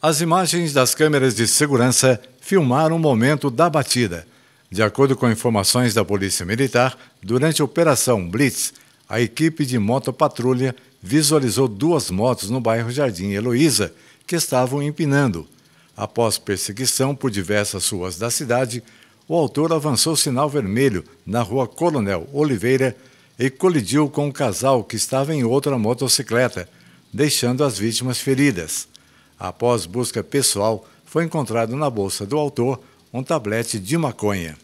As imagens das câmeras de segurança filmaram o momento da batida. De acordo com informações da Polícia Militar, durante a Operação Blitz, a equipe de motopatrulha visualizou duas motos no bairro Jardim Heloísa que estavam empinando. Após perseguição por diversas ruas da cidade, o autor avançou sinal vermelho na rua Coronel Oliveira e colidiu com um casal que estava em outra motocicleta, deixando as vítimas feridas. Após busca pessoal, foi encontrado na bolsa do autor um tablete de maconha.